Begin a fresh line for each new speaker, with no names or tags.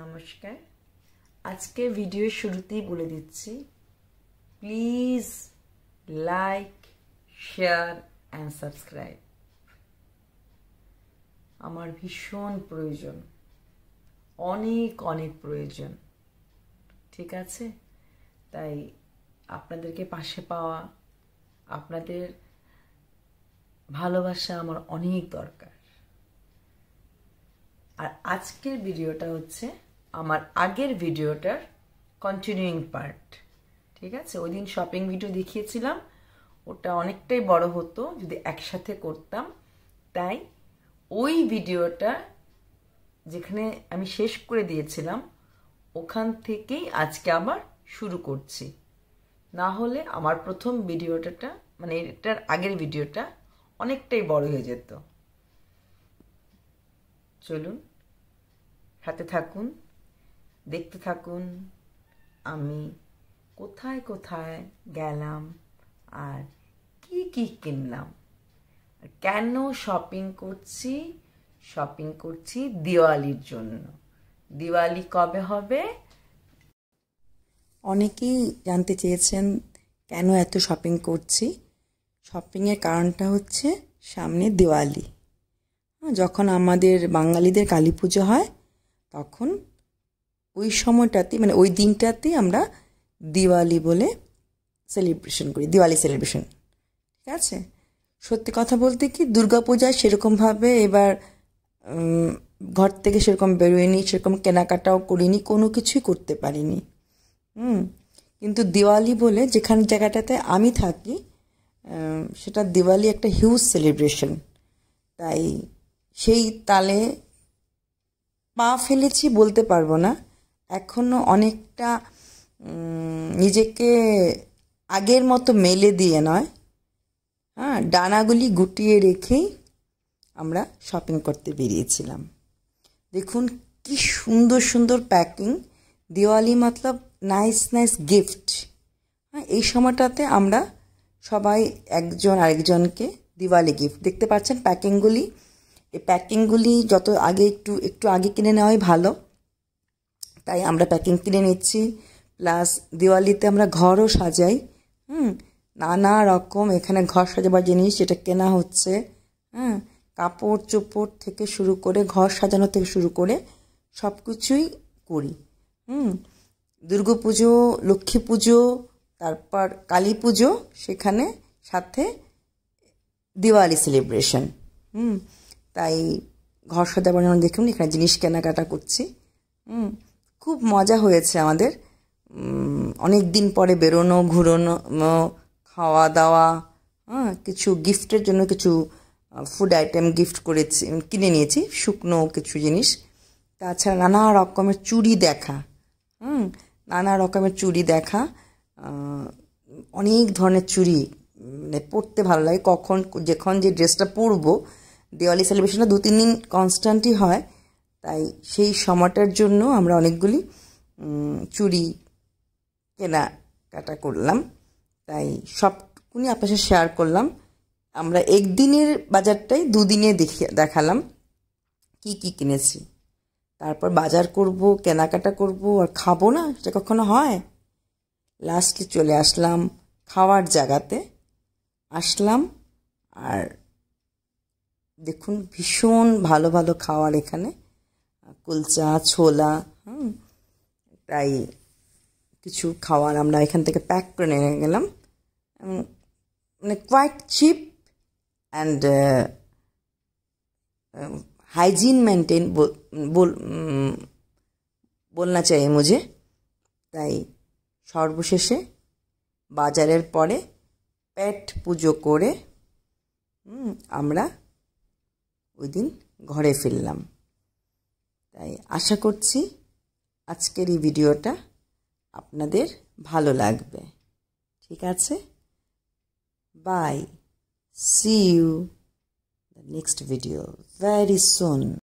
নমস্কার আজকে ভিডিও শুরুতেই বলে দিচ্ছি please like share and subscribe আমার ভীষণ প্রয়োজন অনেক অনেক প্রয়োজন ঠিক আছে তাই আপনাদেরকে পাশে পাওয়া আপনাদের ভালোবাসা আমার অনেক দরকার আর আজকের ভিডিওটা হচ্ছে আমার আগের ভিডিওটার কন্টিনিউইং পার্ট ঠিক আছে ওই দিন শপিং ভিডিও দেখিয়েছিলাম ওটা অনেকটাই বড় হতো যদি একসাথে করতাম তাই ওই ভিডিওটা যেখানে আমি শেষ করে দিয়েছিলাম ওখান থেকেই আজকে আবার শুরু করছি না হলে আমার প্রথম ভিডিওটা মানে এটার আগের ভিডিওটা অনেকটাই বড় হয়ে যেত চলুন হাতে থাকুন দেখতে থাকুন আমি কোথায় কোথায় গেলাম আর কি কি কিনলাম কেন শপিং করছি শপিং করছি দিওয়ালির জন্য দিওয়ালি কবে হবে অনেকেই জানতে চেয়েছেন কেন এত শপিং করছি শপিংয়ের কারণটা হচ্ছে সামনে দিওয়ালি যখন আমাদের বাঙালিদের কালী পুজো হয় তখন ওই সময়টাতে মানে ওই দিনটাতে আমরা দিওয়ালি বলে সেলিব্রেশন করি দিওয়ালি সেলিব্রেশন ঠিক আছে সত্যি কথা বলতে কি দুর্গাপূজা সেরকমভাবে এবার ঘর থেকে সেরকম বেরোয়নি সেরকম কেনাকাটাও করিনি কোনো কিছুই করতে পারিনি হুম কিন্তু দিওয়ালি বলে যেখানে জায়গাটাতে আমি থাকি সেটা দিওয়ালি একটা হিউজ সেলিব্রেশন তাই সেই তালে পা ফেলেছি বলতে পারবো না এখনও অনেকটা নিজেকে আগের মতো মেলে দিয়ে নয় হ্যাঁ ডানাগুলি গুটিয়ে রেখেই আমরা শপিং করতে বেরিয়েছিলাম দেখুন কি সুন্দর সুন্দর প্যাকিং দিওয়ালি মতলব নাইস নাইস গিফট হ্যাঁ এই সময়টাতে আমরা সবাই একজন আরেকজনকে দিওয়ালি গিফট দেখতে পাচ্ছেন প্যাকিংগুলি এই প্যাকিংগুলি যত আগে একটু একটু আগে কিনে নেওয়াই ভালো তাই আমরা প্যাকিং কিনে নিচ্ছি প্লাস দিওয়ালিতে আমরা ঘরও সাজাই হুম নানা রকম এখানে ঘর সাজাবার জিনিস যেটা কেনা হচ্ছে হ্যাঁ কাপড় চোপড় থেকে শুরু করে ঘর সাজানো থেকে শুরু করে সব কিছুই করি হুম দুর্গা পুজো লক্ষ্মী পুজো তারপর কালী পুজো সেখানে সাথে দিওয়ালি সেলিব্রেশন হুম তাই ঘর সাজাবার জন্য দেখুন এখানে জিনিস কেনাকাটা করছি হুম খুব মজা হয়েছে আমাদের অনেক দিন পরে বেরোনো ঘুরোনো খাওয়া দাওয়া হ্যাঁ কিছু গিফটের জন্য কিছু ফুড আইটেম গিফট করেছি কিনে নিয়েছি শুকনো কিছু জিনিস তাছাড়া নানা রকমের চুড়ি দেখা হুম নানা রকমের চুড়ি দেখা অনেক ধরনের চুড়ি মানে পরতে ভালো লাগে কখন যখন যে ড্রেসটা পরবো দেওয়ালি সেলিব্রেশনটা দু তিন দিন কনস্ট্যান্টই হয় তাই সেই সময়টার জন্য আমরা অনেকগুলি চুরি কেনা কাটা করলাম তাই সবটুকুনি আপনার সাথে শেয়ার করলাম আমরা একদিনের বাজারটাই দুদিনে দেখিয়ে দেখালাম কি কি কিনেছি তারপর বাজার করব কেনাকাটা করব আর খাবো না সেটা কখনো হয় লাস্টে চলে আসলাম খাওয়ার জায়গাতে আসলাম আর দেখুন ভীষণ ভালো ভালো খাওয়ার এখানে কুলচা ছোলা হুম তাই কিছু খাওয়ার আমরা এখান থেকে প্যাক করে নিয়ে গেলাম মানে quite cheap and hygiene maintain বলনা চাই মুঝে তাই সর্বশেষে বাজারের পরে পেট পুজো করে আমরা ওই দিন ঘরে ফিরলাম তাই আশা করছি আজকের এই ভিডিওটা আপনাদের ভালো লাগবে ঠিক আছে bye see you the next video very soon